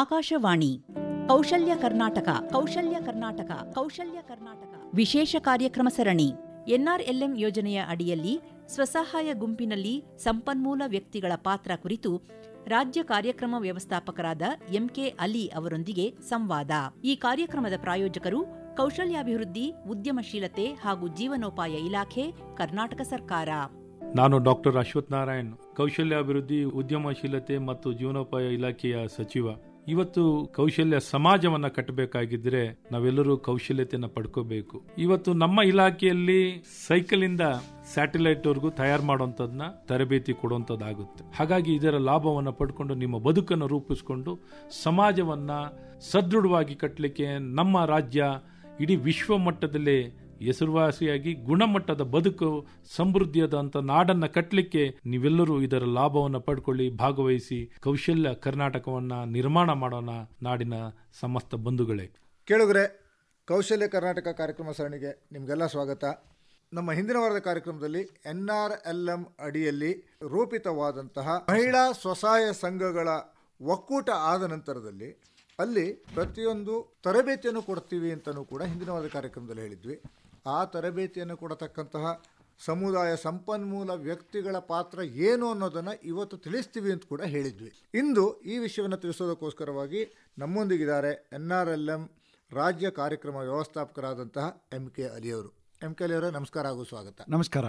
ಆಕಾಶವಾಣಿ ಕೌಶಲ್ಯ ಕರ್ನಾಟಕ ಕೌಶಲ್ಯ ಕರ್ನಾಟಕ ಕೌಶಲ್ಯ ಕರ್ನಾಟಕ ವಿಶೇಷ ಕಾರ್ಯಕ್ರಮ ಸರಣಿ ಎನ್ಆರ್ಎಲ್ಎಂ ಯೋಜನೆಯ ಅಡಿಯಲ್ಲಿ ಸ್ವಸಹಾಯ ಗುಂಪಿನಲ್ಲಿ ಸಂಪನ್ಮೂಲ ವ್ಯಕ್ತಿಗಳ ಪಾತ್ರ ಕುರಿತು ರಾಜ್ಯ ಕಾರ್ಯಕ್ರಮ ವ್ಯವಸ್ಥಾಪಕರಾದ ಎಂಕೆ ಅಲಿ ಅವರೊಂದಿಗೆ ಸಂವಾದ ಈ ಕಾರ್ಯಕ್ರಮದ ಪ್ರಾಯೋಜಕರು ಕೌಶಲ್ಯಾಭಿವೃದ್ಧಿ ಉದ್ಯಮಶೀಲತೆ ಹಾಗೂ ಜೀವನೋಪಾಯ ಇಲಾಖೆ ಕರ್ನಾಟಕ ಸರ್ಕಾರ ನಾನು ಡಾಕ್ಟರ್ ಅಶ್ವಥ್ ನಾರಾಯಣ್ ಕೌಶಲ್ಯಾಭಿವೃದ್ಧಿ ಉದ್ಯಮಶೀಲತೆ ಮತ್ತು ಜೀವನೋಪಾಯ ಇಲಾಖೆಯ ಸಚಿವ ಇವತ್ತು ಕೌಶಲ್ಯ ಸಮಾಜವನ್ನ ಕಟ್ಟಬೇಕಾಗಿದ್ರೆ ನಾವೆಲ್ಲರೂ ಕೌಶಲ್ಯತೆಯನ್ನು ಪಡ್ಕೋಬೇಕು ಇವತ್ತು ನಮ್ಮ ಇಲಾಖೆಯಲ್ಲಿ ಸೈಕಲ್ ಇಂದ ಸ್ಯಾಟಲೈಟ್ ವರ್ಗೂ ತಯಾರು ಮಾಡುವಂತದ್ನ ತರಬೇತಿ ಕೊಡುವಂತದ್ದಾಗುತ್ತೆ ಹಾಗಾಗಿ ಇದರ ಲಾಭವನ್ನು ಪಡ್ಕೊಂಡು ನಿಮ್ಮ ಬದುಕನ್ನು ರೂಪಿಸಿಕೊಂಡು ಸಮಾಜವನ್ನ ಸದೃಢವಾಗಿ ಕಟ್ಟಲಿಕ್ಕೆ ನಮ್ಮ ರಾಜ್ಯ ಇಡೀ ವಿಶ್ವ ಮಟ್ಟದಲ್ಲಿ ಹೆಸರುವಾಸಿಯಾಗಿ ಗುಣಮಟ್ಟದ ಬದುಕು ಸಮೃದ್ಧಿಯಾದಂಥ ನಾಡನ್ನ ಕಟ್ಟಲಿಕ್ಕೆ ನೀವೆಲ್ಲರೂ ಇದರ ಲಾಭವನ್ನು ಪಡ್ಕೊಳ್ಳಿ ಭಾಗವಹಿಸಿ ಕೌಶಲ್ಯ ಕರ್ನಾಟಕವನ್ನು ನಿರ್ಮಾಣ ಮಾಡೋಣ ನಾಡಿನ ಸಮಸ್ತ ಬಂಧುಗಳೇ ಕೇಳುಗರೆ ಕೌಶಲ್ಯ ಕರ್ನಾಟಕ ಕಾರ್ಯಕ್ರಮ ಸರಣಿಗೆ ನಿಮಗೆಲ್ಲ ಸ್ವಾಗತ ನಮ್ಮ ಹಿಂದಿನ ವಾರದ ಕಾರ್ಯಕ್ರಮದಲ್ಲಿ ಎನ್ ಆರ್ ಎಲ್ ಎಂ ಅಡಿಯಲ್ಲಿ ರೂಪಿತವಾದಂತಹ ಮಹಿಳಾ ಸ್ವಸಹಾಯ ಸಂಘಗಳ ಒಕ್ಕೂಟ ಆದ ನಂತರದಲ್ಲಿ ಅಲ್ಲಿ ಪ್ರತಿಯೊಂದು ತರಬೇತಿಯನ್ನು ಕೊಡ್ತೀವಿ ಅಂತಲೂ ಕೂಡ ಹಿಂದಿನ ವಾರದ ಕಾರ್ಯಕ್ರಮದಲ್ಲಿ ಹೇಳಿದ್ವಿ ಆ ತರಬೇತಿಯನ್ನು ಕೊಡತಕ್ಕಂತಹ ಸಮುದಾಯ ಸಂಪನ್ಮೂಲ ವ್ಯಕ್ತಿಗಳ ಪಾತ್ರ ಏನು ಅನ್ನೋದನ್ನು ಇವತ್ತು ತಿಳಿಸ್ತೀವಿ ಅಂತ ಕೂಡ ಹೇಳಿದ್ವಿ ಇಂದು ಈ ವಿಷಯವನ್ನು ತಿಳಿಸೋದಕ್ಕೋಸ್ಕರವಾಗಿ ನಮ್ಮೊಂದಿಗಿದ್ದಾರೆ ಎನ್ ಆರ್ ಎಲ್ ಎಂ ರಾಜ್ಯ ಕಾರ್ಯಕ್ರಮ ವ್ಯವಸ್ಥಾಪಕರಾದಂತಹ ಎಂ ಕೆ ಅಲಿಯವರು ಎಂ ಕೆ ಅಲಿಯವರೇ ನಮಸ್ಕಾರ ಹಾಗೂ ಸ್ವಾಗತ ನಮಸ್ಕಾರ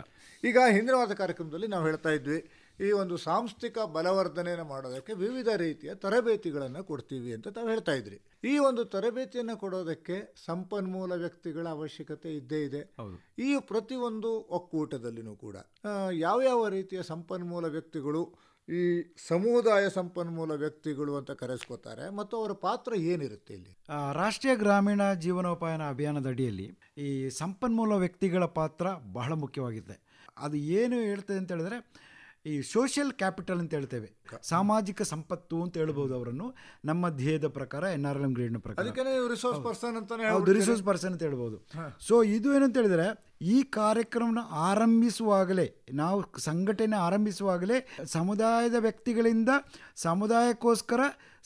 ಈಗ ಹಿಂದಿನವಾದ ಕಾರ್ಯಕ್ರಮದಲ್ಲಿ ನಾವು ಹೇಳ್ತಾ ಇದ್ವಿ ಈ ಒಂದು ಸಾಂಸ್ಥಿಕ ಬಲವರ್ಧನೆಯನ್ನು ಮಾಡೋದಕ್ಕೆ ವಿವಿಧ ರೀತಿಯ ತರಬೇತಿಗಳನ್ನು ಕೊಡ್ತೀವಿ ಅಂತ ತಾವು ಹೇಳ್ತಾ ಇದ್ರಿ ಈ ಒಂದು ತರಬೇತಿಯನ್ನು ಕೊಡೋದಕ್ಕೆ ಸಂಪನ್ಮೂಲ ವ್ಯಕ್ತಿಗಳ ಅವಶ್ಯಕತೆ ಇದ್ದೇ ಇದೆ ಈ ಪ್ರತಿಯೊಂದು ಒಕ್ಕೂಟದಲ್ಲಿನೂ ಕೂಡ ಯಾವ ಯಾವ ರೀತಿಯ ಸಂಪನ್ಮೂಲ ವ್ಯಕ್ತಿಗಳು ಈ ಸಮುದಾಯ ಸಂಪನ್ಮೂಲ ವ್ಯಕ್ತಿಗಳು ಅಂತ ಕರೆಸ್ಕೋತಾರೆ ಮತ್ತು ಅವರ ಪಾತ್ರ ಏನಿರುತ್ತೆ ಇಲ್ಲಿ ರಾಷ್ಟ್ರೀಯ ಗ್ರಾಮೀಣ ಜೀವನೋಪಾಯನ ಅಭಿಯಾನದ ಅಡಿಯಲ್ಲಿ ಈ ಸಂಪನ್ಮೂಲ ವ್ಯಕ್ತಿಗಳ ಪಾತ್ರ ಬಹಳ ಮುಖ್ಯವಾಗಿದೆ ಅದು ಏನು ಹೇಳ್ತದೆ ಅಂತ ಹೇಳಿದ್ರೆ ಈ ಸೋಷಿಯಲ್ ಕ್ಯಾಪಿಟಲ್ ಅಂತ ಹೇಳ್ತೇವೆ ಸಾಮಾಜಿಕ ಸಂಪತ್ತು ಅಂತ ಹೇಳ್ಬೋದು ಅವರನ್ನು ನಮ್ಮ ಧ್ಯೇಯದ ಪ್ರಕಾರ ಎನ್ ಆರ್ ಎಲ್ ಎಂ ಗ್ರೇಡ್ನ ಪ್ರಕಾರ ರಿಸೋರ್ಸ್ ಪರ್ಸನ್ ಅಂತ ರಿಸೋರ್ಸ್ ಪರ್ಸನ್ ಅಂತ ಹೇಳ್ಬೋದು ಸೊ ಇದು ಏನಂತ ಹೇಳಿದ್ರೆ ಈ ಕಾರ್ಯಕ್ರಮನ ಆರಂಭಿಸುವಾಗಲೇ ನಾವು ಸಂಘಟನೆ ಆರಂಭಿಸುವಾಗಲೇ ಸಮುದಾಯದ ವ್ಯಕ್ತಿಗಳಿಂದ ಸಮುದಾಯಕ್ಕೋಸ್ಕರ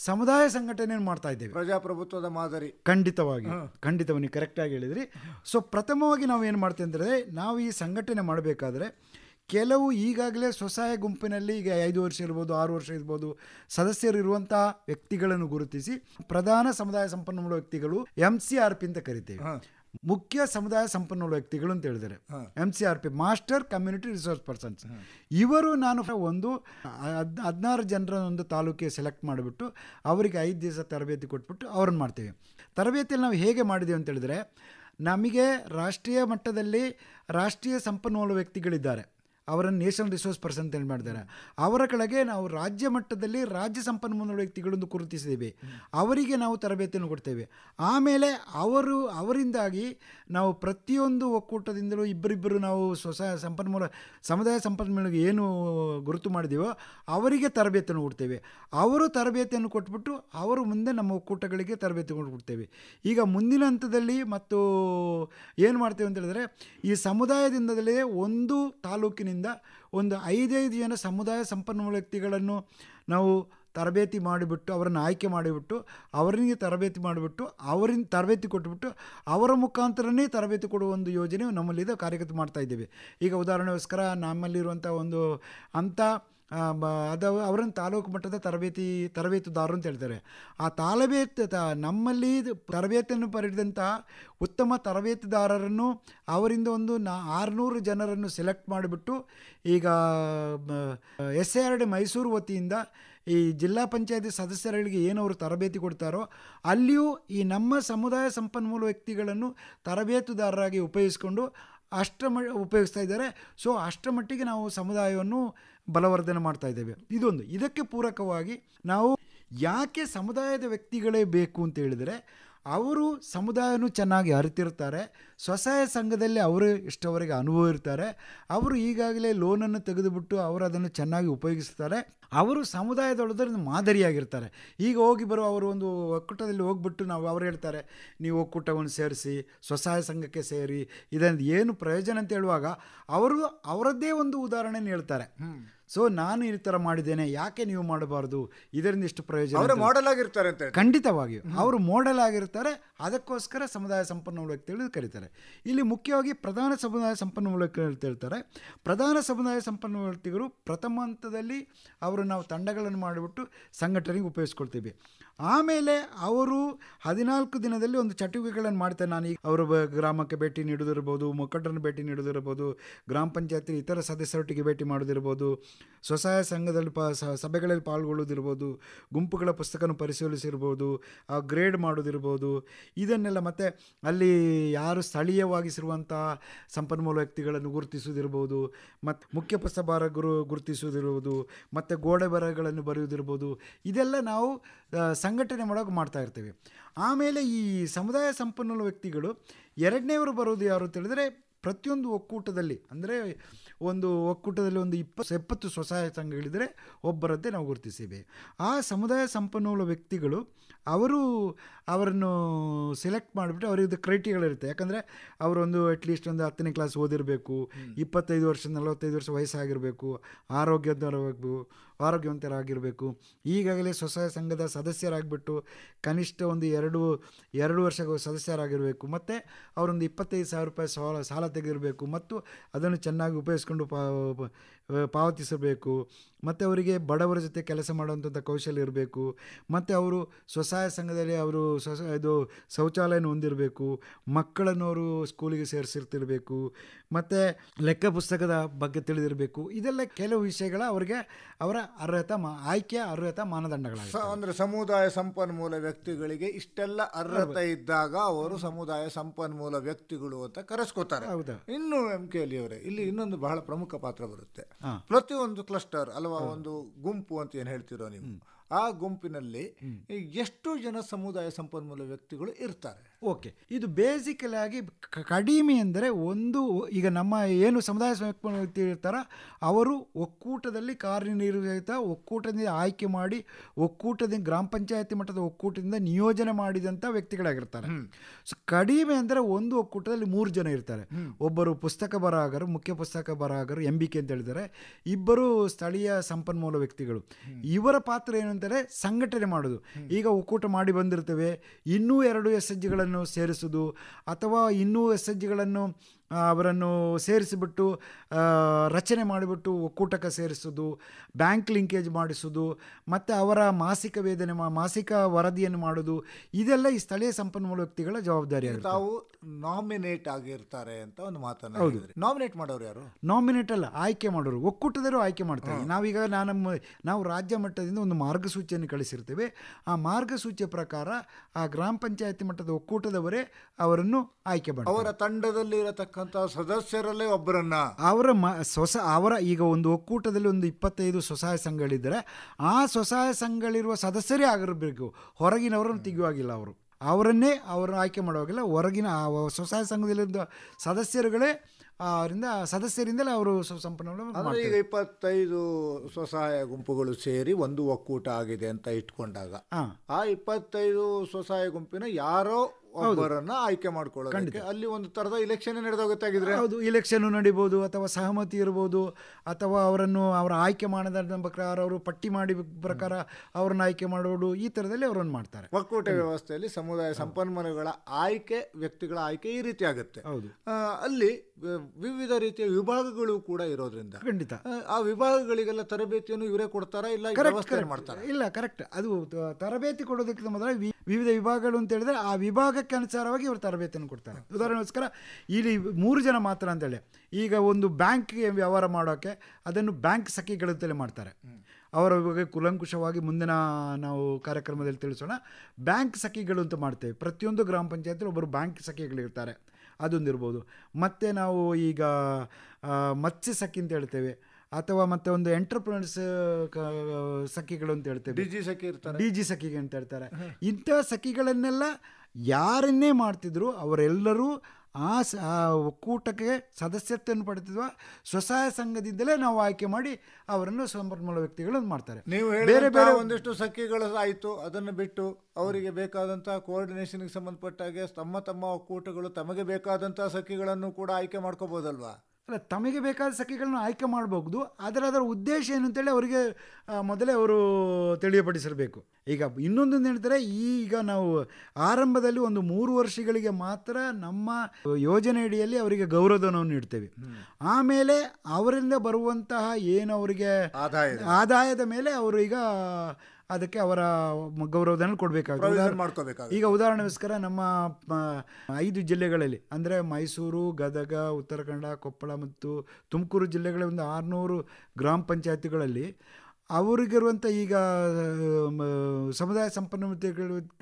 ಸಮುದಾಯ ಸಂಘಟನೆಯನ್ನು ಮಾಡ್ತಾ ಇದ್ದೇವೆ ಪ್ರಜಾಪ್ರಭುತ್ವದ ಮಾದರಿ ಖಂಡಿತವಾಗಿ ಖಂಡಿತವಾಗಿ ಕರೆಕ್ಟಾಗಿ ಹೇಳಿದ್ರಿ ಸೊ ಪ್ರಥಮವಾಗಿ ನಾವು ಏನು ಮಾಡ್ತೇವೆ ಅಂದರೆ ನಾವು ಈ ಸಂಘಟನೆ ಮಾಡಬೇಕಾದ್ರೆ ಕೆಲವು ಈಗಾಗಲೇ ಸ್ವಸಹಾಯ ಗುಂಪಿನಲ್ಲಿ ಈಗ ಐದು ವರ್ಷ ಇರ್ಬೋದು ಆರು ವರ್ಷ ಇರ್ಬೋದು ಸದಸ್ಯರಿರುವಂಥ ವ್ಯಕ್ತಿಗಳನ್ನು ಗುರುತಿಸಿ ಪ್ರಧಾನ ಸಮುದಾಯ ಸಂಪನ್ಮೂಲ ವ್ಯಕ್ತಿಗಳು ಎಂ ಸಿ ಆರ್ ಪಿ ಅಂತ ಕರಿತೇವೆ ಮುಖ್ಯ ಸಮುದಾಯ ಸಂಪನ್ಮೂಲ ವ್ಯಕ್ತಿಗಳು ಅಂತ ಹೇಳಿದರೆ M C R P master community resource persons ಇವರು ನಾನು ಒಂದು ಹದಿನಾರು ಜನರ ಒಂದು ತಾಲೂಕಿಗೆ ಸೆಲೆಕ್ಟ್ ಮಾಡಿಬಿಟ್ಟು ಅವರಿಗೆ ಐದು ದಿವಸ ತರಬೇತಿ ಕೊಟ್ಬಿಟ್ಟು ಅವ್ರನ್ನ ಮಾಡ್ತೇವೆ ತರಬೇತಿಯಲ್ಲಿ ನಾವು ಹೇಗೆ ಮಾಡಿದ್ದೀವಿ ಅಂತ ಹೇಳಿದ್ರೆ ನಮಗೆ ರಾಷ್ಟ್ರೀಯ ಮಟ್ಟದಲ್ಲಿ ರಾಷ್ಟ್ರೀಯ ಸಂಪನ್ಮೂಲ ವ್ಯಕ್ತಿಗಳಿದ್ದಾರೆ ಅವರನ್ನು ನೇಷನಲ್ ರಿಸೋರ್ಸ್ ಪರ್ಸನ್ ಅಂತ ಹೇಳಿ ಮಾಡ್ತಾರೆ ಅವರ ಕೆಳಗೆ ನಾವು ರಾಜ್ಯ ಮಟ್ಟದಲ್ಲಿ ರಾಜ್ಯ ಸಂಪನ್ಮೂಲ ವ್ಯಕ್ತಿಗಳನ್ನು ಗುರುತಿಸಿದ್ದೇವೆ ಅವರಿಗೆ ನಾವು ತರಬೇತಿಯನ್ನು ಕೊಡ್ತೇವೆ ಆಮೇಲೆ ಅವರು ಅವರಿಂದಾಗಿ ನಾವು ಪ್ರತಿಯೊಂದು ಒಕ್ಕೂಟದಿಂದಲೂ ಇಬ್ಬರಿಬ್ಬರು ನಾವು ಸ್ವಸ ಸಂಪನ್ಮೂಲ ಸಮುದಾಯ ಸಂಪನ್ಮೂಲ ಏನು ಗುರುತು ಮಾಡಿದೆಯೋ ಅವರಿಗೆ ತರಬೇತಿಯನ್ನು ಕೊಡ್ತೇವೆ ಅವರು ತರಬೇತಿಯನ್ನು ಕೊಟ್ಬಿಟ್ಟು ಅವರು ಮುಂದೆ ನಮ್ಮ ಒಕ್ಕೂಟಗಳಿಗೆ ತರಬೇತಿ ಕೊಟ್ಬಿಡ್ತೇವೆ ಈಗ ಮುಂದಿನ ಹಂತದಲ್ಲಿ ಮತ್ತು ಏನು ಮಾಡ್ತೇವೆ ಅಂತ ಹೇಳಿದ್ರೆ ಈ ಸಮುದಾಯದಿಂದಲೇ ಒಂದು ತಾಲೂಕಿನಿಂದ ಒಂದು ಐದೈದು ಜನ ಸಮುದಾಯ ಸಂಪನ್ಮೂಲ ವ್ಯಕ್ತಿಗಳನ್ನು ನಾವು ತರಬೇತಿ ಮಾಡಿಬಿಟ್ಟು ಅವರನ್ನು ಆಯ್ಕೆ ಮಾಡಿಬಿಟ್ಟು ಅವರಿಗೆ ತರಬೇತಿ ಮಾಡಿಬಿಟ್ಟು ಅವರಿಂದ ತರಬೇತಿ ಕೊಟ್ಟುಬಿಟ್ಟು ಅವರ ಮುಖಾಂತರನೇ ತರಬೇತಿ ಕೊಡುವ ಒಂದು ಯೋಜನೆ ನಮ್ಮಲ್ಲಿದೆ ಕಾರ್ಯಗತ ಮಾಡ್ತಾ ಇದ್ದೇವೆ ಈಗ ಉದಾಹರಣೆಗೋಸ್ಕರ ನಮ್ಮಲ್ಲಿರುವಂಥ ಒಂದು ಅಂಥ ಅದು ಅವರನ್ನು ತಾಲೂಕು ಮಟ್ಟದ ತರಬೇತಿ ತರಬೇತುದಾರರು ಅಂತ ಹೇಳ್ತಾರೆ ಆ ತ ನಮ್ಮಲ್ಲಿ ತರಬೇತಿಯನ್ನು ಪಡೆದಂತಹ ಉತ್ತಮ ತರಬೇತುದಾರರನ್ನು ಅವರಿಂದ ಒಂದು ನಾ ಆರುನೂರು ಜನರನ್ನು ಸೆಲೆಕ್ಟ್ ಮಾಡಿಬಿಟ್ಟು ಈಗ S A R D Mysuru ವತಿಯಿಂದ ಈ ಜಿಲ್ಲಾ ಪಂಚಾಯತಿ ಸದಸ್ಯರುಗಳಿಗೆ ಏನು ಅವರು ತರಬೇತಿ ಕೊಡ್ತಾರೋ ಅಲ್ಲಿಯೂ ಈ ನಮ್ಮ ಸಮುದಾಯ ಸಂಪನ್ಮೂಲ ವ್ಯಕ್ತಿಗಳನ್ನು ತರಬೇತುದಾರರಾಗಿ ಉಪಯೋಗಿಸಿಕೊಂಡು ಅಷ್ಟರ ಉಪಯೋಗಿಸ್ತಾ ಇದ್ದಾರೆ ಸೊ ಅಷ್ಟರ ಮಟ್ಟಿಗೆ ನಾವು ಸಮುದಾಯವನ್ನು ಬಲವರ್ಧನೆ ಮಾಡ್ತಾ ಇದ್ದೇವೆ ಇದೊಂದು ಇದಕ್ಕೆ ಪೂರಕವಾಗಿ ನಾವು ಯಾಕೆ ಸಮುದಾಯದ ವ್ಯಕ್ತಿಗಳೇ ಬೇಕು ಅಂತ ಹೇಳಿದರೆ ಅವರು ಸಮುದಾಯನೂ ಚೆನ್ನಾಗಿ ಅರಿತಿರ್ತಾರೆ ಸ್ವಸಹಾಯ ಸಂಘದಲ್ಲಿ ಅವರು ಇಷ್ಟವರೆಗೆ ಅನುಭವ ಇರ್ತಾರೆ ಅವರು ಈಗಾಗಲೇ ಲೋನನ್ನು ತೆಗೆದುಬಿಟ್ಟು ಅವರು ಅದನ್ನು ಚೆನ್ನಾಗಿ ಉಪಯೋಗಿಸ್ತಾರೆ ಅವರು ಸಮುದಾಯದೊಳದ್ರ ಮಾದರಿಯಾಗಿರ್ತಾರೆ ಈಗ ಹೋಗಿ ಬರೋ ಅವರು ಒಂದು ಒಕ್ಕೂಟದಲ್ಲಿ ಹೋಗ್ಬಿಟ್ಟು ನಾವು ಅವ್ರು ಹೇಳ್ತಾರೆ ನೀವು ಒಕ್ಕೂಟವನ್ನು ಸೇರಿಸಿ ಸ್ವಸಹಾಯ ಸಂಘಕ್ಕೆ ಸೇರಿ ಇದರಿಂದ ಏನು ಪ್ರಯೋಜನ ಅಂತ ಹೇಳುವಾಗ ಅವರು ಅವರದ್ದೇ ಒಂದು ಉದಾಹರಣೆನ ಹೇಳ್ತಾರೆ ಸೊ ನಾನು ಈ ಥರ ಮಾಡಿದ್ದೇನೆ ಯಾಕೆ ನೀವು ಮಾಡಬಾರ್ದು ಇದರಿಂದ ಇಷ್ಟು ಪ್ರಯೋಜನ ಅವರ ಮಾಡೆಲ್ ಆಗಿರ್ತಾರೆ ಅಂತ ಖಂಡಿತವಾಗಿಯೂ ಅವರು ಮಾಡೆಲ್ ಆಗಿರ್ತಾರೆ ಅದಕ್ಕೋಸ್ಕರ ಸಮುದಾಯ ಸಂಪನ್ಮೂಲ ವ್ಯಕ್ತಿಗಳು ಕರೀತಾರೆ ಇಲ್ಲಿ ಮುಖ್ಯವಾಗಿ ಪ್ರಧಾನ ಸಮುದಾಯ ಸಂಪನ್ಮೂಲ ವ್ಯಕ್ತಿಗಳು ಹೇಳ್ತಾರೆ ಪ್ರಧಾನ ಸಮುದಾಯ ಸಂಪನ್ಮೂಲ ವ್ಯಕ್ತಿಗಳು ಪ್ರಥಮ ಹಂತದಲ್ಲಿ ಅವರು ನಾವು ತಂಡಗಳನ್ನು ಮಾಡಿಬಿಟ್ಟು ಸಂಘಟನೆಗೆ ಉಪಯೋಗಿಸ್ಕೊಳ್ತೀವಿ ಆಮೇಲೆ ಅವರು ಹದಿನಾಲ್ಕು ದಿನದಲ್ಲಿ ಒಂದು ಚಟುವಟಿಕೆಗಳನ್ನು ಮಾಡ್ತಾರೆ ನಾನು ಈಗ ಅವರು ಗ್ರಾಮಕ್ಕೆ ಭೇಟಿ ನೀಡೋದಿರ್ಬೋದು ಮುಖಂಡರನ್ನು ಭೇಟಿ ನೀಡೋದಿರ್ಬೋದು ಗ್ರಾಮ ಪಂಚಾಯತಿ ಇತರ ಸದಸ್ಯರೊಟ್ಟಿಗೆ ಭೇಟಿ ಮಾಡೋದಿರ್ಬೋದು ಸ್ವಸಹಾಯ ಸಂಘದಲ್ಲಿ ಪ ಸಭೆಗಳಲ್ಲಿ ಪಾಲ್ಗೊಳ್ಳೋದಿರ್ಬೋದು ಗುಂಪುಗಳ ಪುಸ್ತಕನ ಪರಿಶೀಲಿಸಿರ್ಬೋದು ಆ ಗ್ರೇಡ್ ಮಾಡೋದಿರ್ಬೋದು ಇದನ್ನೆಲ್ಲ ಮತ್ತು ಅಲ್ಲಿ ಯಾರು ಸ್ಥಳೀಯವಾಗಿಸಿರುವಂಥ ಸಂಪನ್ಮೂಲ ವ್ಯಕ್ತಿಗಳನ್ನು ಗುರುತಿಸುವುದಿರ್ಬೋದು ಮತ್ತು ಮುಖ್ಯ ಪುಸ್ತಭಾರ ಗುರು ಗುರುತಿಸುವುದಿರ್ಬೋದು ಮತ್ತು ಗೋಡೆ ಬರಹಗಳನ್ನು ಬರೆಯುವುದಿರ್ಬೋದು ಇದೆಲ್ಲ ನಾವು ಸಂಘಟನೆ ಮಾಡೋಕೆ ಮಾಡ್ತಾ ಇರ್ತೇವೆ ಆಮೇಲೆ ಈ ಸಮುದಾಯ ಸಂಪನ್ಮೂಲ ವ್ಯಕ್ತಿಗಳು ಎರಡನೇವರು ಬರೋದು ಯಾರು ಹೇಳಿದರೆ ಪ್ರತಿಯೊಂದು ಒಕ್ಕೂಟದಲ್ಲಿ ಅಂದರೆ ಒಂದು ಒಕ್ಕೂಟದಲ್ಲಿ ಒಂದು ಇಪ್ಪತ್ತು ಎಪ್ಪತ್ತು ಸ್ವಸಹಾಯ ಸಂಘಗಳಿದ್ದರೆ ಒಬ್ಬರಂತೆ ನಾವು ಗುರುತಿಸಿವೆ ಆ ಸಮುದಾಯ ಸಂಪನ್ಮೂಲ ವ್ಯಕ್ತಿಗಳು ಅವರು ಅವರನ್ನು ಸೆಲೆಕ್ಟ್ ಮಾಡಿಬಿಟ್ಟು ಅವರಿದ್ದು ಕ್ರೈಟೀರಿಯಾ ಯಾಕಂದರೆ ಅವರೊಂದು ಅಟ್ಲೀಸ್ಟ್ ಒಂದು ಹತ್ತನೇ ಕ್ಲಾಸ್ ಓದಿರಬೇಕು ಇಪ್ಪತ್ತೈದು ವರ್ಷ ನಲವತ್ತೈದು ವರ್ಷ ವಯಸ್ಸಾಗಿರಬೇಕು ಆರೋಗ್ಯದವರಾಗಬೇಕು ಆರೋಗ್ಯವಂತರಾಗಿರಬೇಕು ಈಗಾಗಲೇ ಸ್ವಸಹಾಯ ಸಂಘದ ಸದಸ್ಯರಾಗಿಬಿಟ್ಟು ಕನಿಷ್ಠ ಒಂದು ಎರಡು ಎರಡು ವರ್ಷ ಸದಸ್ಯರಾಗಿರಬೇಕು ಮತ್ತು ಅವರೊಂದು ಇಪ್ಪತ್ತೈದು ಸಾವಿರ ರೂಪಾಯಿ ಸಾಲ ಸಾಲ ತೆಗೆದಿರಬೇಕು ಮತ್ತು ಅದನ್ನು ಚೆನ್ನಾಗಿ ಉಪಯೋಗಿಸ್ಕೊಂಡು ಪಾವತಿಸಬೇಕು ಮತ್ತು ಅವರಿಗೆ ಬಡವರ ಜೊತೆ ಕೆಲಸ ಮಾಡುವಂಥ ಕೌಶಲ್ಯ ಇರಬೇಕು ಮತ್ತು ಅವರು ಸ್ವಸಹಾಯ ಸಂಘದಲ್ಲಿ ಅವರು ಸ್ವಸ ಇದು ಶೌಚಾಲಯನ ಹೊಂದಿರಬೇಕು ಮಕ್ಕಳನ್ನು ಅವರು ಸ್ಕೂಲಿಗೆ ಸೇರಿಸಿರ್ತಿರಬೇಕು ಮತ್ತು ಲೆಕ್ಕ ಪುಸ್ತಕದ ಬಗ್ಗೆ ತಿಳಿದಿರಬೇಕು ಇದೆಲ್ಲ ಕೆಲವು ವಿಷಯಗಳ ಅವರಿಗೆ ಅವರ ಅರ್ಹತೆ ಆಯ್ಕೆ ಅರ್ಹತಾ ಮಾನದಂಡಗಳಾಗಿವೆ ಅಂದರೆ ಸಮುದಾಯ ಸಂಪನ್ಮೂಲ ವ್ಯಕ್ತಿಗಳಿಗೆ ಇಷ್ಟೆಲ್ಲ ಅರ್ಹತೆ ಇದ್ದಾಗ ಅವರು ಸಮುದಾಯ ಸಂಪನ್ಮೂಲ ವ್ಯಕ್ತಿಗಳು ಅಂತ ಕರೆಸ್ಕೋತಾರೆ ಇನ್ನು ಎಂ ಕೆ ಅವರೇ ಇಲ್ಲಿ ಇನ್ನೊಂದು ಬಹಳ ಪ್ರಮುಖ ಪಾತ್ರ ಬರುತ್ತೆ ಪ್ರತಿಯೊಂದು ಕ್ಲಸ್ಟರ್ ಅಲ್ವಾ ಒಂದು ಗುಂಪು ಅಂತ ಏನು ಹೇಳ್ತಿರೋ ನೀವು ಆ ಗುಂಪಿನಲ್ಲಿ ಎಷ್ಟು ಜನ ಸಮುದಾಯ ಸಂಪನ್ಮೂಲ ವ್ಯಕ್ತಿಗಳು ಇರ್ತಾರೆ ಓಕೆ ಇದು ಬೇಸಿಕಲ್ ಆಗಿ ಕಡಿಮೆ ಅಂದರೆ ಒಂದು ಈಗ ನಮ್ಮ ಏನು ಸಮುದಾಯ ವ್ಯಕ್ತಿ ಇರ್ತಾರ ಅವರು ಒಕ್ಕೂಟದಲ್ಲಿ ಕಾರ್ಯನಿರ್ವಹಿತ ಒಕ್ಕೂಟದಿಂದ ಆಯ್ಕೆ ಮಾಡಿ ಒಕ್ಕೂಟದಿಂದ ಗ್ರಾಮ ಪಂಚಾಯತಿ ಮಟ್ಟದ ಒಕ್ಕೂಟದಿಂದ ನಿಯೋಜನೆ ಮಾಡಿದಂಥ ವ್ಯಕ್ತಿಗಳಾಗಿರ್ತಾರೆ ಸೊ ಕಡಿಮೆ ಅಂದರೆ ಒಂದು ಒಕ್ಕೂಟದಲ್ಲಿ ಮೂರು ಜನ ಇರ್ತಾರೆ ಒಬ್ಬರು ಪುಸ್ತಕ ಬರಹಗಾರರು ಮುಖ್ಯ ಪುಸ್ತಕ ಬರಹಗಾರರು ಎಂಬಿಕೆ ಅಂತ ಹೇಳಿದರೆ ಇಬ್ಬರು ಸ್ಥಳೀಯ ಸಂಪನ್ಮೂಲ ವ್ಯಕ್ತಿಗಳು ಇವರ ಪಾತ್ರ ಏನು ಅಂತಾರೆ ಸಂಘಟನೆ ಮಾಡೋದು ಈಗ ಒಕ್ಕೂಟ ಮಾಡಿ ಬಂದಿರ್ತವೆ ಇನ್ನೂ ಎರಡು ಎಸ್ ಜಿಗಳನ್ನು ಜಿಗಳನ್ನು ಸೇರಿಸುವುದು ಅಥವಾ ಇನ್ನೂ ಎಸ್ ಅವರನ್ನು ಸೇರಿಸಿಬಿಟ್ಟು ರಚನೆ ಮಾಡಿಬಿಟ್ಟು ಒಕ್ಕೂಟಕ್ಕೆ ಸೇರಿಸೋದು ಬ್ಯಾಂಕ್ ಲಿಂಕೇಜ್ ಮಾಡಿಸೋದು ಮತ್ತು ಅವರ ಮಾಸಿಕ ವೇದನೆ ಮಾಸಿಕ ವರದಿಯನ್ನು ಮಾಡೋದು ಇದೆಲ್ಲ ಈ ಸ್ಥಳೀಯ ಸಂಪನ್ಮೂಲ ವ್ಯಕ್ತಿಗಳ ಜವಾಬ್ದಾರಿ ತಾವು ನಾಮಿನೇಟ್ ಆಗಿರ್ತಾರೆ ಅಂತ ಒಂದು ಮಾತನ್ನು ಹೌದು ನಾಮಿನೇಟ್ ಮಾಡೋರು ಯಾರು ನಾಮಿನೇಟ್ ಅಲ್ಲ ಆಯ್ಕೆ ಮಾಡೋರು ಒಕ್ಕೂಟದವರು ಆಯ್ಕೆ ಮಾಡ್ತಾರೆ ನಾವೀಗ ನಾನು ನಾವು ರಾಜ್ಯ ಮಟ್ಟದಿಂದ ಒಂದು ಮಾರ್ಗಸೂಚಿಯನ್ನು ಕಳಿಸಿರ್ತೇವೆ ಆ ಮಾರ್ಗಸೂಚಿಯ ಪ್ರಕಾರ ಆ ಗ್ರಾಮ ಪಂಚಾಯಿತಿ ಮಟ್ಟದ ಒಕ್ಕೂಟದವರೇ ಅವರನ್ನು ಆಯ್ಕೆ ಮಾಡಿ ಅವರ ತಂಡದಲ್ಲಿರತಕ್ಕ ಸದಸ್ಯರಲ್ಲೇ ಒಬ್ಬರನ್ನ ಅವರ ಮ ಸ್ವಸ ಅವರ ಈಗ ಒಂದು ಒಕ್ಕೂಟದಲ್ಲಿ ಒಂದು ಇಪ್ಪತ್ತೈದು ಸ್ವಸಹಾಯ ಸಂಘಗಳಿದ್ದರೆ ಆ ಸ್ವಸಹಾಯ ಸಂಘಗಳಿರುವ ಸದಸ್ಯರೇ ಆಗಿರಬೇಕು ಹೊರಗಿನವರನ್ನು ತೆಗೆಯುವಾಗಿಲ್ಲ ಅವರು ಅವರನ್ನೇ ಅವ್ರನ್ನ ಆಯ್ಕೆ ಮಾಡುವಾಗಿಲ್ಲ ಹೊರಗಿನ ಸ್ವಸಹಾಯ ಸಂಘದಲ್ಲಿ ಸದಸ್ಯರುಗಳೇ ಅವರಿಂದ ಸದಸ್ಯರಿಂದಲೇ ಅವರು ಸಂಪನ್ನ ಈಗ ಇಪ್ಪತ್ತೈದು ಸ್ವಸಹಾಯ ಗುಂಪುಗಳು ಸೇರಿ ಒಂದು ಒಕ್ಕೂಟ ಆಗಿದೆ ಅಂತ ಇಟ್ಕೊಂಡಾಗ ಆ ಇಪ್ಪತ್ತೈದು ಸ್ವಸಹಾಯ ಗುಂಪಿನ ಯಾರೋ ಒಬ್ಬರನ್ನ ಆಯ್ಕೆ ಮಾಡ್ಕೊಳ್ಳೋದಕ್ಕೆ ಅಲ್ಲಿ ಒಂದು ತರದ ಇಲೆಕ್ಷನ್ ನಡೆದೋಗತ್ತಾಗಿದ್ರೆ ಹೌದು ಇಲೆಕ್ಷನ್ ನಡಿಬಹುದು ಅಥವಾ ಸಹಮತಿ ಇರಬಹುದು ಅಥವಾ ಅವರನ್ನು ಅವರ ಆಯ್ಕೆ ಮಾಡದ ಪ್ರಕಾರ ಅವರು ಪಟ್ಟಿ ಮಾಡಿ ಪ್ರಕಾರ ಅವ್ರನ್ನ ಆಯ್ಕೆ ಮಾಡೋದು ಈ ತರದಲ್ಲಿ ಅವರನ್ನು ಮಾಡ್ತಾರೆ ಒಕ್ಕೂಟ ವ್ಯವಸ್ಥೆಯಲ್ಲಿ ಸಮುದಾಯ ಸಂಪನ್ಮೂಲಗಳ ಆಯ್ಕೆ ವ್ಯಕ್ತಿಗಳ ಆಯ್ಕೆ ಈ ರೀತಿ ಆಗುತ್ತೆ ಹೌದು ಅಲ್ಲಿ ವಿವಿಧ ರೀತಿಯ ವಿಭಾಗಗಳು ಕೂಡ ಇರೋದ್ರಿಂದ ಖಂಡಿತ ಆ ವಿಭಾಗಗಳಿಗೆಲ್ಲ ತರಬೇತಿಯನ್ನು ಇವರೇ ಕೊಡ್ತಾರಾ ಇಲ್ಲ ಮಾಡ್ತಾರೆ ಇಲ್ಲ ಕರೆಕ್ಟ್ ಅದು ತರಬೇತಿ ಕೊಡೋದಕ್ಕೆ ವಿವಿಧ ವಿಭಾಗಗಳು ಅಂತ ಹೇಳಿದ್ರೆ ಆ ವಿಭಾಗ ರಾಗಕ್ಕೆ ಅನುಸಾರವಾಗಿ ಇವರು ತರಬೇತಿಯನ್ನು ಕೊಡ್ತಾರೆ ಉದಾಹರಣೆಗೋಸ್ಕರ ಇಲ್ಲಿ ಮೂರು ಜನ ಮಾತ್ರ ಅಂತೇಳಿ ಈಗ ಒಂದು ಬ್ಯಾಂಕ್ಗೆ ವ್ಯವಹಾರ ಮಾಡೋಕ್ಕೆ ಅದನ್ನು ಬ್ಯಾಂಕ್ ಸಖಿಗಳಂತಲೇ ಮಾಡ್ತಾರೆ ಅವರ ಬಗ್ಗೆ ಕುಲಂಕುಷವಾಗಿ ಮುಂದಿನ ನಾವು ಕಾರ್ಯಕ್ರಮದಲ್ಲಿ ತಿಳಿಸೋಣ ಬ್ಯಾಂಕ್ ಸಖಿಗಳು ಅಂತ ಮಾಡ್ತೇವೆ ಪ್ರತಿಯೊಂದು ಗ್ರಾಮ ಪಂಚಾಯತ್ ಒಬ್ಬರು ಬ್ಯಾಂಕ್ ಸಖಿಗಳಿರ್ತಾರೆ ಅದೊಂದಿರ್ಬೋದು ಮತ್ತು ನಾವು ಈಗ ಮತ್ಸ್ಯ ಸಖಿ ಅಂತ ಹೇಳ್ತೇವೆ ಅಥವಾ ಮತ್ತೆ ಒಂದು ಎಂಟರ್ಪ್ರನರ್ಸ್ ಸಖಿಗಳು ಅಂತ ಹೇಳ್ತೇವೆ ಡಿ ಜಿ ಸಖಿ ಇರ್ತಾರೆ ಡಿ ಜಿ ಸಖಿಗೆ ಅಂತ ಹೇಳ್ತಾರೆ ಇಂಥ ಸಖಿಗಳನ್ನೆಲ್ಲ ಯಾರನ್ನೇ ಮಾಡ್ತಿದ್ರು ಅವರೆಲ್ಲರೂ ಆ ಸ ಒಕ್ಕೂಟಕ್ಕೆ ಸದಸ್ಯತ್ವವನ್ನು ಪಡೆದಿದ್ವ ಸ್ವಸಹಾಯ ಸಂಘದಿಂದಲೇ ನಾವು ಆಯ್ಕೆ ಮಾಡಿ ಅವರನ್ನು ಸಂಪನ್ಮೂಲ ವ್ಯಕ್ತಿಗಳನ್ನು ಮಾಡ್ತಾರೆ ನೀವು ಬೇರೆ ಬೇರೆ ಒಂದಿಷ್ಟು ಸಖಿಗಳು ಆಯಿತು ಅದನ್ನು ಬಿಟ್ಟು ಅವರಿಗೆ ಬೇಕಾದಂಥ ಕೋಆರ್ಡಿನೇಷನ್ಗೆ ಸಂಬಂಧಪಟ್ಟಾಗೆ ತಮ್ಮ ತಮ್ಮ ಒಕ್ಕೂಟಗಳು ತಮಗೆ ಬೇಕಾದಂಥ ಸಖಿಗಳನ್ನು ಕೂಡ ಆಯ್ಕೆ ಮಾಡ್ಕೋಬೋದಲ್ವಾ ಅಲ್ಲ ತಮಗೆ ಬೇಕಾದ ಸಖಿಗಳನ್ನು ಆಯ್ಕೆ ಮಾಡಬಹುದು ಆದರೆ ಅದರ ಉದ್ದೇಶ ಏನು ಅಂತೇಳಿ ಅವರಿಗೆ ಮೊದಲೇ ಅವರು ತಿಳಿಯಪಡಿಸಿರಬೇಕು ಈಗ ಇನ್ನೊಂದೊಂದು ಹೇಳ್ತಾರೆ ಈಗ ನಾವು ಆರಂಭದಲ್ಲಿ ಒಂದು ಮೂರು ವರ್ಷಗಳಿಗೆ ಮಾತ್ರ ನಮ್ಮ ಯೋಜನೆಯಡಿಯಲ್ಲಿ ಅವರಿಗೆ ಗೌರವಧನವನ್ನು ನೀಡ್ತೇವೆ ಆಮೇಲೆ ಅವರಿಂದ ಬರುವಂತಹ ಏನು ಅವರಿಗೆ ಆದಾಯದ ಮೇಲೆ ಅವರು ಈಗ ಅದಕ್ಕೆ ಅವರ ಗೌರವಧನ ಕೊಡಬೇಕಾಗುತ್ತೆ ಈಗ ಉದಾಹರಣೆಗೋಸ್ಕರ ನಮ್ಮ ಐದು ಜಿಲ್ಲೆಗಳಲ್ಲಿ ಅಂದರೆ ಮೈಸೂರು ಗದಗ ಉತ್ತರ ಕನ್ನಡ ಕೊಪ್ಪಳ ಮತ್ತು ತುಮಕೂರು ಜಿಲ್ಲೆಗಳ ಒಂದು ಆರುನೂರು ಗ್ರಾಮ ಪಂಚಾಯತ್ಗಳಲ್ಲಿ ಅವರಿಗಿರುವಂಥ ಈಗ ಸಮುದಾಯ ಸಂಪನ್ನ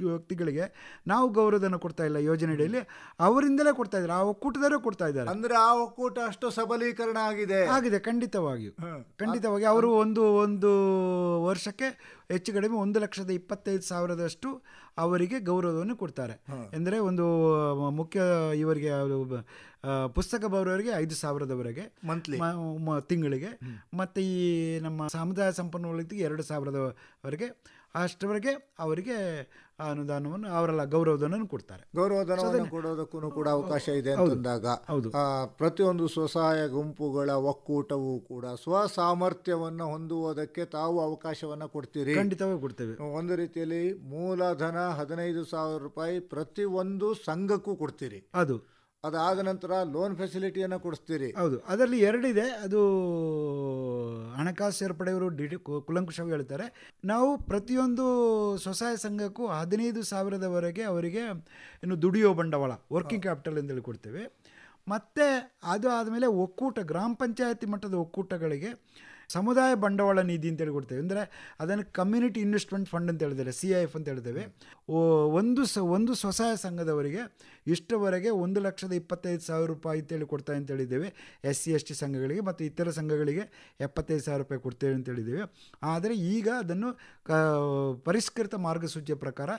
ವ್ಯಕ್ತಿಗಳಿಗೆ ನಾವು ಗೌರವಧನ ಕೊಡ್ತಾ ಇಲ್ಲ ಯೋಜನೆಯಡಿಯಲ್ಲಿ ಅವರಿಂದಲೇ ಕೊಡ್ತಾ ಇದ್ದಾರೆ ಆ ಒಕ್ಕೂಟದವರೇ ಕೊಡ್ತಾ ಇದ್ದಾರೆ ಅಂದರೆ ಆ ಒಕ್ಕೂಟ ಅಷ್ಟು ಸಬಲೀಕರಣ ಆಗಿದೆ ಆಗಿದೆ ಖಂಡಿತವಾಗಿಯೂ ಖಂಡಿತವಾಗಿ ಅವರು ಒಂದು ಒಂದು ವರ್ಷಕ್ಕೆ ಹೆಚ್ಚು ಕಡಿಮೆ ಒಂದು ಲಕ್ಷದ ಇಪ್ಪತ್ತೈದು ಸಾವಿರದಷ್ಟು ಅವರಿಗೆ ಗೌರವವನ್ನು ಕೊಡ್ತಾರೆ ಎಂದರೆ ಒಂದು ಮುಖ್ಯ ಇವರಿಗೆ ಪುಸ್ತಕ ಬರೋರಿಗೆ ಐದು ಸಾವಿರದವರೆಗೆ ಮಂತ್ಲಿ ತಿಂಗಳಿಗೆ ಮತ್ತು ಈ ನಮ್ಮ ಸಮುದಾಯ ಸಂಪನ್ಮೂಲಗಳಿಗೆ ಎರಡು ಸಾವಿರದವರೆಗೆ ಅಷ್ಟರವರೆಗೆ ಅವರಿಗೆ ಅನುದಾನವನ್ನು ಅವರೆಲ್ಲ ಗೌರವಧನವನ್ನು ಕೊಡ್ತಾರೆ ಗೌರವಧನವನ್ನು ಕೊಡೋದಕ್ಕೂ ಕೂಡ ಅವಕಾಶ ಇದೆ ಅಂತಂದಾಗ ಪ್ರತಿಯೊಂದು ಸ್ವಸಹಾಯ ಗುಂಪುಗಳ ಒಕ್ಕೂಟವು ಕೂಡ ಸ್ವಸಾಮರ್ಥ್ಯವನ್ನು ಹೊಂದುವುದಕ್ಕೆ ತಾವು ಅವಕಾಶವನ್ನು ಕೊಡ್ತೀರಿ ಖಂಡಿತವಾಗಿ ಕೊಡ್ತೇವೆ ಒಂದು ರೀತಿಯಲ್ಲಿ ಮೂಲಧನ ಹದಿನೈದು ಸಾವಿರ ರೂಪಾಯಿ ಪ್ರತಿ ಒಂದು ಸಂಘಕ್ಕೂ ಕೊಡ್ತೀರಿ ಅದು ಅದಾದ ನಂತರ ಲೋನ್ ಫೆಸಿಲಿಟಿಯನ್ನು ಕೊಡಿಸ್ತೀರಿ ಹೌದು ಅದರಲ್ಲಿ ಎರಡಿದೆ ಅದು ಹಣಕಾಸು ಸೇರ್ಪಡೆಯವರು ಡಿಟಿ ಕುಲಂಕುಷವಾಗಿ ಹೇಳ್ತಾರೆ ನಾವು ಪ್ರತಿಯೊಂದು ಸ್ವಸಹಾಯ ಸಂಘಕ್ಕೂ ಹದಿನೈದು ಸಾವಿರದವರೆಗೆ ಅವರಿಗೆ ಇನ್ನು ದುಡಿಯೋ ಬಂಡವಾಳ ವರ್ಕಿಂಗ್ ಕ್ಯಾಪಿಟಲ್ ಅಂತೇಳಿ ಕೊಡ್ತೇವೆ ಮತ್ತು ಅದು ಆದಮೇಲೆ ಒಕ್ಕೂಟ ಗ್ರಾಮ ಪಂಚಾಯತಿ ಮಟ್ಟದ ಒಕ್ಕೂಟಗಳಿಗೆ ಸಮುದಾಯ ಬಂಡವಾಳ ನಿಧಿ ಅಂತೇಳಿ ಕೊಡ್ತೇವೆ ಅಂದರೆ ಅದನ್ನು ಕಮ್ಯುನಿಟಿ ಇನ್ವೆಸ್ಟ್ಮೆಂಟ್ ಫಂಡ್ ಅಂತ ಹೇಳಿದ್ದಾರೆ ಸಿ ಐ ಎಫ್ ಅಂತ ಹೇಳ್ತೇವೆ ಒಂದು ಸ ಒಂದು ಸ್ವಸಹಾಯ ಸಂಘದವರಿಗೆ ಇಷ್ಟವರೆಗೆ ಒಂದು ಲಕ್ಷದ ಇಪ್ಪತ್ತೈದು ಸಾವಿರ ರೂಪಾಯಿ ಅಂತೇಳಿ ಕೊಡ್ತಾ ಅಂತ ಹೇಳಿದ್ದೇವೆ ಎಸ್ ಸಿ ಎಸ್ ಟಿ ಸಂಘಗಳಿಗೆ ಮತ್ತು ಇತರ ಸಂಘಗಳಿಗೆ ಎಪ್ಪತ್ತೈದು ಸಾವಿರ ರೂಪಾಯಿ ಕೊಡ್ತೇವೆ ಅಂತ ಹೇಳಿದ್ದೇವೆ ಆದರೆ ಈಗ ಅದನ್ನು ಪರಿಷ್ಕೃತ ಮಾರ್ಗಸೂಚಿಯ ಪ್ರಕಾರ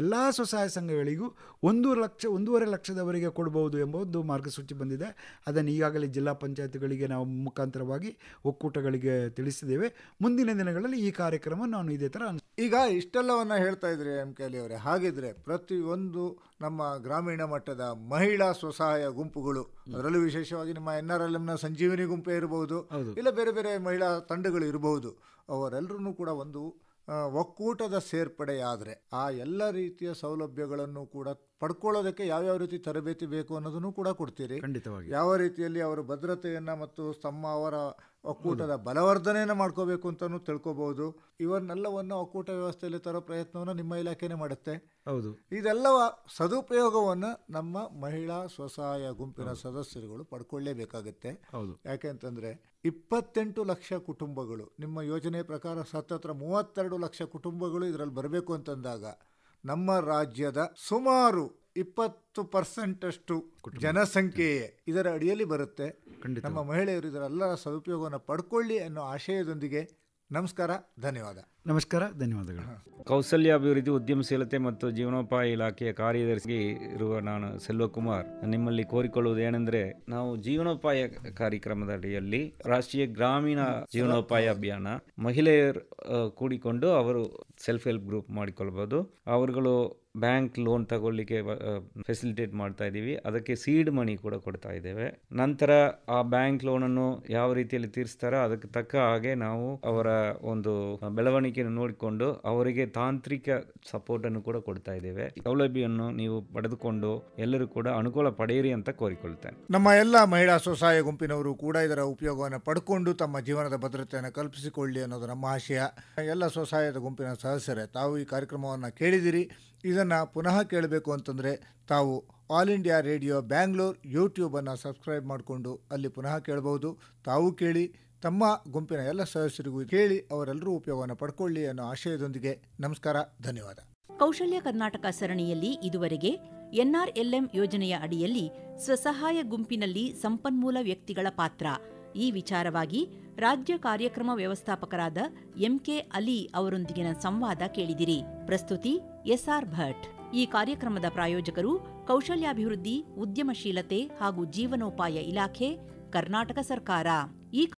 ಎಲ್ಲ ಸ್ವಸಹಾಯ ಸಂಘಗಳಿಗೂ ಒಂದು ಲಕ್ಷ ಒಂದೂವರೆ ಲಕ್ಷದವರೆಗೆ ಕೊಡಬಹುದು ಎಂಬ ಒಂದು ಮಾರ್ಗಸೂಚಿ ಬಂದಿದೆ ಅದನ್ನು ಈಗಾಗಲೇ ಜಿಲ್ಲಾ ಪಂಚಾಯತ್ಗಳಿಗೆ ನಾವು ಮುಖಾಂತರವಾಗಿ ಒಕ್ಕೂಟಗಳಿಗೆ ತಿಳಿಸಿದ್ದೇವೆ ಮುಂದಿನ ದಿನಗಳಲ್ಲಿ ಈ ಕಾರ್ಯಕ್ರಮ ನಾನು ಇದೇ ಥರ ಈಗ ಇಷ್ಟೆಲ್ಲವನ್ನ ಹೇಳ್ತಾ ಇದ್ರೆ ಎಂ ಅಲಿ ಅವರೇ ಹಾಗಿದ್ರೆ ಪ್ರತಿಯೊಂದು ನಮ್ಮ ಗ್ರಾಮೀಣ ಮಟ್ಟದ ಮಹಿಳಾ ಸ್ವಸಹಾಯ ಗುಂಪುಗಳು ಅದರಲ್ಲೂ ವಿಶೇಷವಾಗಿ ನಿಮ್ಮ ಎನ್ ಆರ್ ಎಲ್ ಎಂನ ಸಂಜೀವಿನಿ ಗುಂಪೇ ಇರಬಹುದು ಇಲ್ಲ ಬೇರೆ ಬೇರೆ ಮಹಿಳಾ ತಂಡಗಳು ಇರಬಹುದು ಅವರೆಲ್ಲರೂ ಕೂಡ ಒಂದು ಒಕ್ಕೂಟದ ಸೇರ್ಪಡೆಯಾದರೆ ಆ ಎಲ್ಲ ರೀತಿಯ ಸೌಲಭ್ಯಗಳನ್ನು ಕೂಡ ಪಡ್ಕೊಳ್ಳೋದಕ್ಕೆ ಯಾವ್ಯಾವ ರೀತಿ ತರಬೇತಿ ಬೇಕು ಅನ್ನೋದನ್ನು ಕೂಡ ಕೊಡ್ತೀರಿ ಖಂಡಿತವಾಗಿ ಯಾವ ರೀತಿಯಲ್ಲಿ ಅವರ ಭದ್ರತೆಯನ್ನು ಮತ್ತು ತಮ್ಮ ಅವರ ಒಕ್ಕೂಟದ ಬಲವರ್ಧನೆಯನ್ನು ಮಾಡ್ಕೋಬೇಕು ಅಂತಲೂ ತಿಳ್ಕೊಬಹುದು ಇವನ್ನೆಲ್ಲವನ್ನು ಒಕ್ಕೂಟ ವ್ಯವಸ್ಥೆಯಲ್ಲಿ ತರೋ ಪ್ರಯತ್ನವನ್ನು ನಿಮ್ಮ ಇಲಾಖೆನೇ ಮಾಡುತ್ತೆ ಹೌದು ಇದೆಲ್ಲ ಸದುಪಯೋಗವನ್ನು ನಮ್ಮ ಮಹಿಳಾ ಸ್ವಸಹಾಯ ಗುಂಪಿನ ಸದಸ್ಯರುಗಳು ಪಡ್ಕೊಳ್ಳೇಬೇಕಾಗತ್ತೆ ಯಾಕೆಂತಂದ್ರೆ ಇಪ್ಪತ್ತೆಂಟು ಲಕ್ಷ ಕುಟುಂಬಗಳು ನಿಮ್ಮ ಯೋಜನೆ ಪ್ರಕಾರ ಸತ್ತತ್ರ ಮೂವತ್ತೆರಡು ಲಕ್ಷ ಕುಟುಂಬಗಳು ಇದರಲ್ಲಿ ಬರಬೇಕು ಅಂತಂದಾಗ ನಮ್ಮ ರಾಜ್ಯದ ಸುಮಾರು ಇಪ್ಪತ್ತು ಪರ್ಸೆಂಟ್ ಅಷ್ಟು ಜನಸಂಖ್ಯೆಯೇ ಇದರ ಅಡಿಯಲ್ಲಿ ಬರುತ್ತೆ ನಮ್ಮ ಮಹಿಳೆಯರು ಎಲ್ಲರ ಸದುಪಯೋಗವನ್ನು ಪಡ್ಕೊಳ್ಳಿ ಅನ್ನೋ ಆಶಯದೊಂದಿಗೆ ನಮಸ್ಕಾರ ಧನ್ಯವಾದ ನಮಸ್ಕಾರ ಧನ್ಯವಾದಗಳು ಕೌಶಲ್ಯ ಅಭಿವೃದ್ಧಿ ಉದ್ಯಮಶೀಲತೆ ಮತ್ತು ಜೀವನೋಪಾಯ ಇಲಾಖೆಯ ಕಾರ್ಯದರ್ಶಿ ಇರುವ ನಾನು ಸೆಲ್ವಕುಮಾರ್ ನಿಮ್ಮಲ್ಲಿ ಕೋರಿಕೊಳ್ಳುವುದು ಏನೆಂದರೆ ನಾವು ಜೀವನೋಪಾಯ ಕಾರ್ಯಕ್ರಮದ ಅಡಿಯಲ್ಲಿ ರಾಷ್ಟ್ರೀಯ ಗ್ರಾಮೀಣ ಜೀವನೋಪಾಯ ಅಭಿಯಾನ ಮಹಿಳೆಯರು ಕೂಡಿಕೊಂಡು ಅವರು ಸೆಲ್ಫ್ ಹೆಲ್ಪ್ ಗ್ರೂಪ್ ಮಾಡಿಕೊಳ್ಬೋದು ಅವರುಗಳು ಬ್ಯಾಂಕ್ ಲೋನ್ ತಗೊಳ್ಳಿಕ್ಕೆ ಫೆಸಿಲಿಟೇಟ್ ಮಾಡ್ತಾ ಇದ್ದೀವಿ ಅದಕ್ಕೆ ಸೀಡ್ ಮನಿ ಕೂಡ ಕೊಡ್ತಾ ಇದ್ದೇವೆ ನಂತರ ಆ ಬ್ಯಾಂಕ್ ಲೋನನ್ನು ಯಾವ ರೀತಿಯಲ್ಲಿ ತೀರಿಸ್ತಾರೋ ಅದಕ್ಕೆ ತಕ್ಕ ಹಾಗೆ ನಾವು ಅವರ ಒಂದು ಬೆಳವಣಿಗೆ ಸಂಖ್ಯೆಯನ್ನು ನೋಡಿಕೊಂಡು ಅವರಿಗೆ ತಾಂತ್ರಿಕ ಅನ್ನು ಕೂಡ ಕೊಡ್ತಾ ಇದ್ದೇವೆ ಸೌಲಭ್ಯವನ್ನು ನೀವು ಪಡೆದುಕೊಂಡು ಎಲ್ಲರೂ ಕೂಡ ಅನುಕೂಲ ಪಡೆಯಿರಿ ಅಂತ ಕೋರಿಕೊಳ್ತೇನೆ ನಮ್ಮ ಎಲ್ಲ ಮಹಿಳಾ ಸ್ವಸಹಾಯ ಗುಂಪಿನವರು ಕೂಡ ಇದರ ಉಪಯೋಗವನ್ನು ಪಡ್ಕೊಂಡು ತಮ್ಮ ಜೀವನದ ಭದ್ರತೆಯನ್ನು ಕಲ್ಪಿಸಿಕೊಳ್ಳಿ ಅನ್ನೋದು ನಮ್ಮ ಆಶಯ ಎಲ್ಲ ಸ್ವಸಹಾಯದ ಗುಂಪಿನ ಸದಸ್ಯರೇ ತಾವು ಈ ಕಾರ್ಯಕ್ರಮವನ್ನು ಕೇಳಿದಿರಿ ಇದನ್ನು ಪುನಃ ಕೇಳಬೇಕು ಅಂತಂದರೆ ತಾವು ಆಲ್ ಇಂಡಿಯಾ ರೇಡಿಯೋ ಬ್ಯಾಂಗ್ಳೂರ್ ಯೂಟ್ಯೂಬನ್ನು ಸಬ್ಸ್ಕ್ರೈಬ್ ಮಾಡಿಕೊಂಡು ಅಲ್ಲಿ ಪುನಃ ಕೇಳಬಹುದು ತಾವು ಕೇಳಿ ತಮ್ಮ ಗುಂಪಿನ ಎಲ್ಲ ಸದಸ್ಯರಿಗೂ ಕೇಳಿ ಅವರೆಲ್ಲರೂ ಉಪಯೋಗವನ್ನು ಪಡ್ಕೊಳ್ಳಿ ಅನ್ನೋ ಆಶಯದೊಂದಿಗೆ ನಮಸ್ಕಾರ ಧನ್ಯವಾದ ಕೌಶಲ್ಯ ಕರ್ನಾಟಕ ಸರಣಿಯಲ್ಲಿ ಇದುವರೆಗೆ ಎನ್ಆರ್ಎಲ್ಎಂ ಯೋಜನೆಯ ಅಡಿಯಲ್ಲಿ ಸ್ವಸಹಾಯ ಗುಂಪಿನಲ್ಲಿ ಸಂಪನ್ಮೂಲ ವ್ಯಕ್ತಿಗಳ ಪಾತ್ರ ಈ ವಿಚಾರವಾಗಿ ರಾಜ್ಯ ಕಾರ್ಯಕ್ರಮ ವ್ಯವಸ್ಥಾಪಕರಾದ ಎಂಕೆ ಅಲಿ ಅವರೊಂದಿಗಿನ ಸಂವಾದ ಕೇಳಿದಿರಿ ಪ್ರಸ್ತುತಿ ಎಸ್ಆರ್ ಭಟ್ ಈ ಕಾರ್ಯಕ್ರಮದ ಪ್ರಾಯೋಜಕರು ಕೌಶಲ್ಯಾಭಿವೃದ್ಧಿ ಉದ್ಯಮಶೀಲತೆ ಹಾಗೂ ಜೀವನೋಪಾಯ ಇಲಾಖೆ ಕರ್ನಾಟಕ ಸರ್ಕಾರ